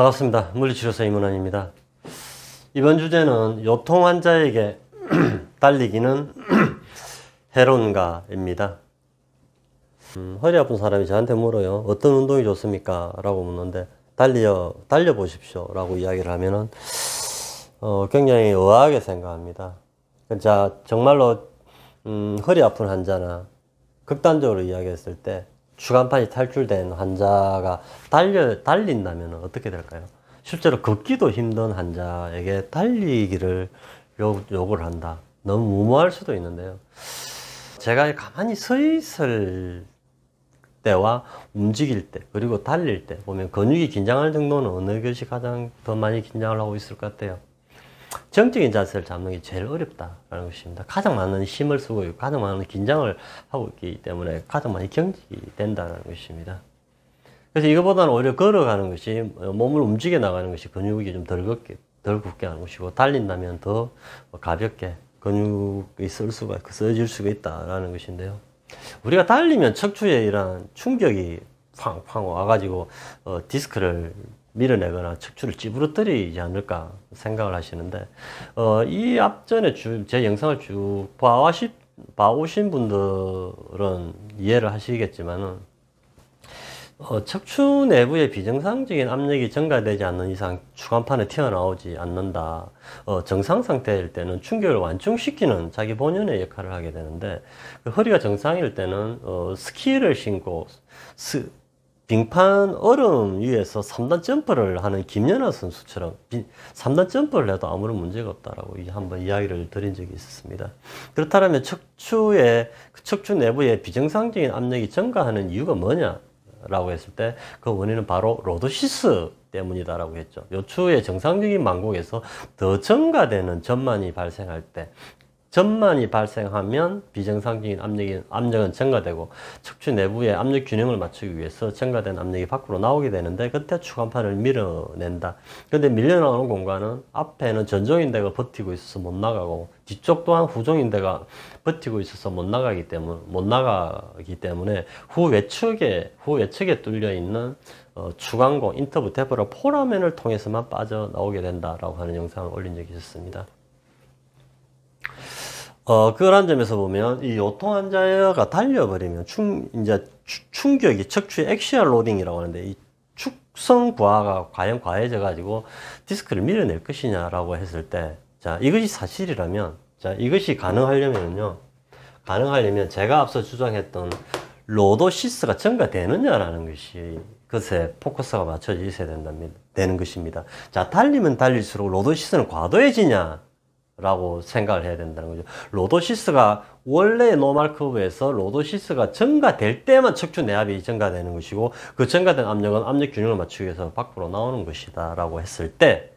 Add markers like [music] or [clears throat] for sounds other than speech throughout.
반갑습니다. 물리치료사 이문환입니다. 이번 주제는 요통 환자에게 달리기는 [clears throat] [clears throat] 해로가입니다 음, 허리 아픈 사람이 저한테 물어요. 어떤 운동이 좋습니까? 라고 묻는데 달려 달려 보십시오. 라고 이야기를 하면은 어, 굉장히 의아하게 생각합니다. 자 그러니까 정말로 음, 허리 아픈 환자나 극단적으로 이야기했을 때 주간판이 탈출된 환자가 달려, 달린다면 어떻게 될까요? 실제로 걷기도 힘든 환자에게 달리기를 요, 요구 한다. 너무 무모할 수도 있는데요. 제가 가만히 서 있을 때와 움직일 때 그리고 달릴 때 보면 근육이 긴장할 정도는 어느 것이 가장 더 많이 긴장을 하고 있을 것 같아요. 정적인 자세를 잡는 게 제일 어렵다라는 것입니다. 가장 많은 힘을 쓰고 있고 가장 많은 긴장을 하고 있기 때문에 가장 많이 경직이 된다는 것입니다. 그래서 이거보다는 오히려 걸어가는 것이 몸을 움직여 나가는 것이 근육이 좀덜 걷게 덜 굳게 하는 것이고 달린다면 더 가볍게 근육이 쓸 수가 쓰질 그 수가 있다라는 것인데요. 우리가 달리면 척추에 이런 충격이 팡팡 와가지고 어, 디스크를 밀어내거나 척추를 찌부러뜨리지 않을까 생각을 하시는데 어, 이 앞전에 주, 제 영상을 쭉 봐오시, 봐오신 분들은 이해를 하시겠지만은 어, 척추 내부에 비정상적인 압력이 증가되지 않는 이상 추간판에 튀어나오지 않는다. 어, 정상 상태일 때는 충격을 완충시키는 자기 본연의 역할을 하게 되는데 그 허리가 정상일 때는 어, 스키를 신고 스, 빙판 얼음 위에서 3단 점프를 하는 김연아 선수처럼 3단 점프를 해도 아무런 문제가 없다라고 한번 이야기를 드린 적이 있었습니다. 그렇다면 척추에 그 척추 내부에 비정상적인 압력이 증가하는 이유가 뭐냐라고 했을 때 그 원인은 바로 로도시스 때문이다라고 했죠. 요추의 정상적인 만곡에서 더 증가되는 전만이 발생할 때 전만이 발생하면 비정상적인 압력이, 압력은 증가되고 척추 내부의 압력 균형을 맞추기 위해서 증가된 압력이 밖으로 나오게 되는데 그때 추간판을 밀어낸다. 근데 밀려나오는 공간은 앞에는 전종인대가 버티고 있어서 못 나가고 뒤쪽 또한 후종인대가 버티고 있어서 못 나가기 때문에 못 나가기 때문에 후 외측에 후 외측에 뚫려 있는 어, 주광공 인터브 테브라 포라멘을 통해서만 빠져나오게 된다라고 하는 영상을 올린 적이 있었습니다. 어, 그런 점에서 보면 이 요통 환자가 달려버리면 충, 이제 추, 충격이 척추 의 액시얼 로딩이라고 하는데 이 축성 부하가 과연 과해져 가지고 디스크를 밀어낼 것이냐라고 했을 때 자, 이것이 사실이라면 자, 이것이 가능하려면요. 가능하려면 제가 앞서 주장했던 로도시스가 증가되느냐라는 것이 그것에 포커스가 맞춰져 있어야 된답니다. 되는 것입니다. 자, 달리면 달릴수록 로도시스는 과도해지냐? 라고 생각을 해야 된다는 거죠. 로도시스가 원래 노말 커브에서 로도시스가 증가될 때만 척추 내압이 증가되는 것이고 그 증가된 압력은 압력 균형을 맞추기 위해서 밖으로 나오는 것이다 라고 했을 때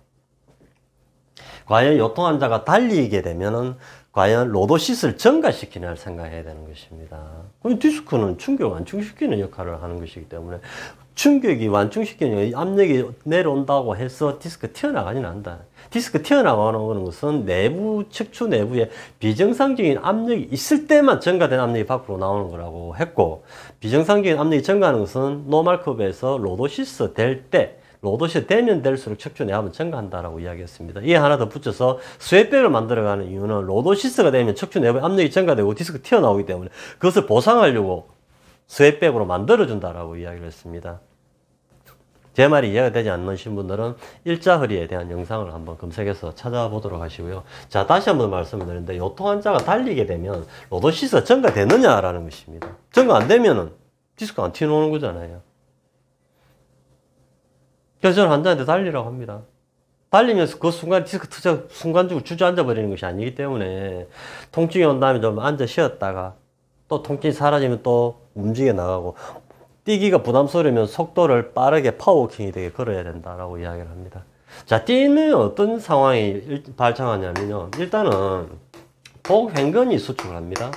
과연 요통 환자가 달리게 되면은 과연 로도시스를 증가시키냐를 생각해야 되는 것입니다. 그럼 디스크는 충격을 안충시키는 역할을 하는 것이기 때문에 충격이 완충시키는 압력이 내려온다고 해서 디스크 튀어나가지는 않는다. 디스크 튀어나가는 것은 내부 척추 내부에 비정상적인 압력이 있을 때만 증가된 압력이 밖으로 나오는 거라고 했고 비정상적인 압력이 증가하는 것은 노말컵에서 로도시스 될 때 로도시 되면 될수록 척추 내압은 증가한다라고 이야기했습니다. 이에 하나 더 붙여서 스웨백을 만들어가는 이유는 로도시스가 되면 척추 내부에 압력이 증가되고 디스크 튀어나오기 때문에 그것을 보상하려고 스웨백으로 만들어준다라고 이야기를 했습니다. 제 말이 이해가 되지 않으신 분들은 일자허리에 대한 영상을 한번 검색해서 찾아보도록 하시고요. 자, 다시 한번 말씀을 드리는데 요통 환자가 달리게 되면 로더시스가 증가되느냐라는 것입니다. 증가 안 되면은 디스크가 안 튀어나오는 거잖아요. 그래서 저는 환자한테 달리라고 합니다. 달리면서 그 순간 디스크 투자 순간적으로 주저앉아 버리는 것이 아니기 때문에 통증이 온 다음에 좀 앉아 쉬었다가 또 통증이 사라지면 또 움직여 나가고 뛰기가 부담스러우면 속도를 빠르게 파워킹이 되게 걸어야 된다라고 이야기를 합니다. 자, 뛰는 어떤 상황이 발생하냐면요. 일단은 복횡근이 수축을 합니다.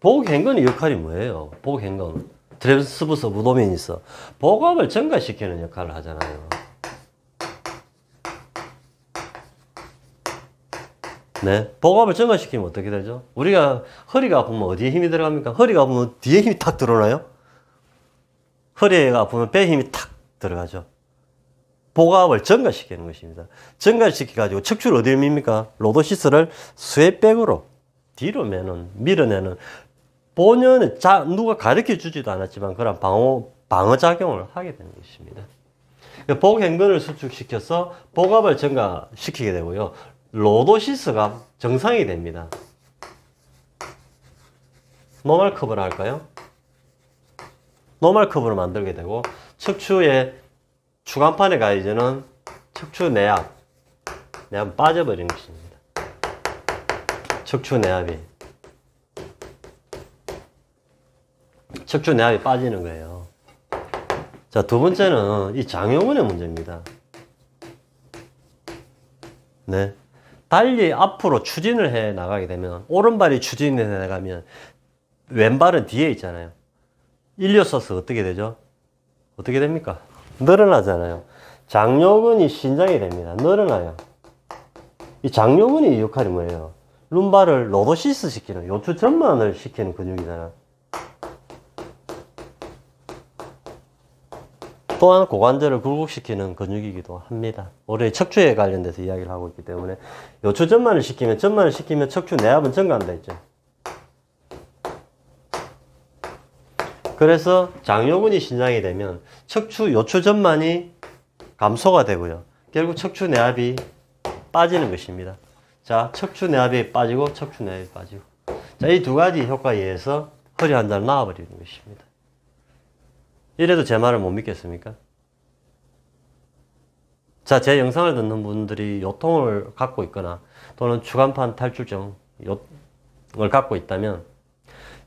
복횡근의 역할이 뭐예요? 복횡근. 트랜스부서 무도면이 있 복압을 증가시키는 역할을 하잖아요. 네. 복압을 증가시키면 어떻게 되죠? 우리가 허리가 아프면 어디에 힘이 들어갑니까? 허리가 아프면 뒤에 힘이 탁 들어오나요? 허리가 아프면 배에 힘이 탁 들어가죠. 복압을 증가시키는 것입니다. 증가시켜가지고 척추를 어디로 밉니까? 로도시스를 스웨백으로 뒤로 매는, 밀어내는 본연의 자, 누가 가르쳐 주지도 않았지만 그런 방어, 방어작용을 하게 되는 것입니다. 복행근을 수축시켜서 복압을 증가시키게 되고요. 로도시스가 정상이 됩니다. 노멀 커브를 할까요? 노멀 커브를 만들게 되고 척추의 추간판에 가 이제는 척추 내압 내압 빠져버리 것입니다. 척추 내압이 척추 내압이 빠지는 거예요. 자, 두 번째는 이 장요문의 문제입니다. 네. 달리 앞으로 추진을 해 나가게 되면 오른발이 추진해 나가면 왼발은 뒤에 있잖아요. 일려서서 어떻게 되죠? 어떻게 됩니까? 늘어나잖아요. 장요근이 신장이 됩니다. 늘어나요. 이 장요근이 역할이 뭐예요? 룸바를 로도시스 시키는 요추 전만을 시키는 근육이잖아. 또한 고관절을 굴곡시키는 근육이기도 합니다. 올해 척추에 관련돼서 이야기를 하고 있기 때문에 요추 전만을 시키면 전만을 시키면 척추 내압은 증가한다 했죠. 그래서 장요근이 신장이 되면 척추 요추 전만이 감소가 되고요. 결국 척추 내압이 빠지는 것입니다. 자, 척추 내압이 빠지고 척추 내압이 빠지고. 자, 이 두 가지 효과에 의해서 허리 한달 나와버리는 것입니다. 이래도 제 말을 못 믿겠습니까? 자, 제 영상을 듣는 분들이 요통을 갖고 있거나 또는 주간판 탈출증을 갖고 있다면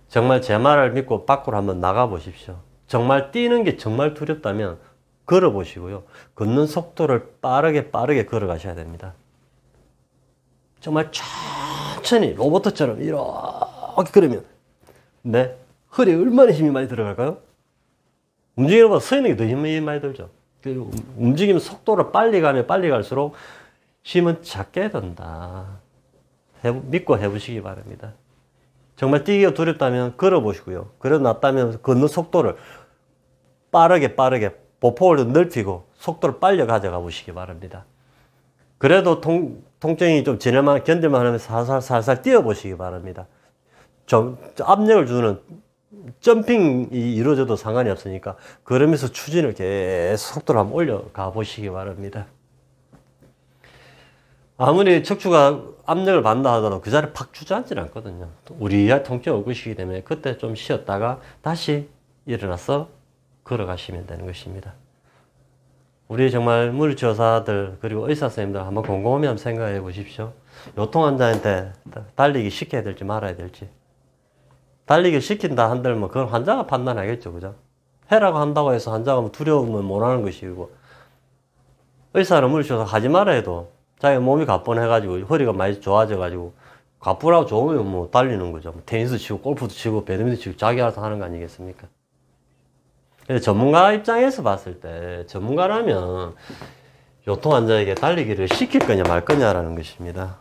정말 제 말을 믿고 밖으로 한번 나가보십시오. 정말 뛰는 게 정말 두렵다면 걸어보시고요. 걷는 속도를 빠르게 빠르게 걸어가셔야 됩니다. 정말 천천히 로봇처럼 이렇게 걸으면 네, 허리에 얼마나 힘이 많이 들어갈까요? 움직이는 것보다 서 있는 게더 힘이 많이 들죠. 그 움직임 속도를 빨리 가면 빨리 갈수록 힘은 작게 든다. 해 믿고 해보시기 바랍니다. 정말 뛰기가 두렵다면 걸어보시고요. 걸어 놨다면 걷는 속도를 빠르게 빠르게 보폭을 넓히고 속도를 빨리 가져가 보시기 바랍니다. 그래도 통, 통증이 좀 지낼만, 견딜만 하면 살살, 살살 뛰어보시기 바랍니다. 좀, 압력을 주는 점핑이 이루어져도 상관이 없으니까 걸으면서 추진을 계속 속도를 한번 올려가 보시기 바랍니다. 아무리 척추가 압력을 받는다 하더라도 그 자리에 팍 주저앉지는 않거든요. 우리야 통증이 올 것이기 때문에 그때 좀 쉬었다가 다시 일어나서 걸어가시면 되는 것입니다. 우리 정말 물리치사들 그리고 의사 선생님들 한번 곰곰이 한번 생각해 보십시오. 요통 환자한테 달리기 쉽게 야 될지 말아야 될지. 달리기 시킨다 한들 뭐 그건 환자가 판단하겠죠, 그죠? 해라고 한다고 해서 환자가 뭐 두려움을 못하는 것이고 의사를 물으셔서 하지 말아 해도 자기 몸이 가뿐해가지고 허리가 많이 좋아져가지고 가뿐하고 좋으면 뭐 달리는 거죠. 뭐 테니스 치고 골프도 치고 배드민턴 치고 자기 알아서 하는 거 아니겠습니까? 그래서 전문가 입장에서 봤을 때 전문가라면 요통 환자에게 달리기를 시킬 거냐 말 거냐라는 것입니다.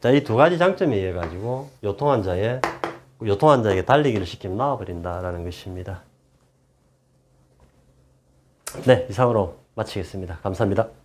자, 이 두 가지 장점이 해가지고 요통 환자의 요통환 자에게 달리기를 시키면 나와버린다라는 것입니다. 네, 이상으로 마치겠습니다. 감사합니다.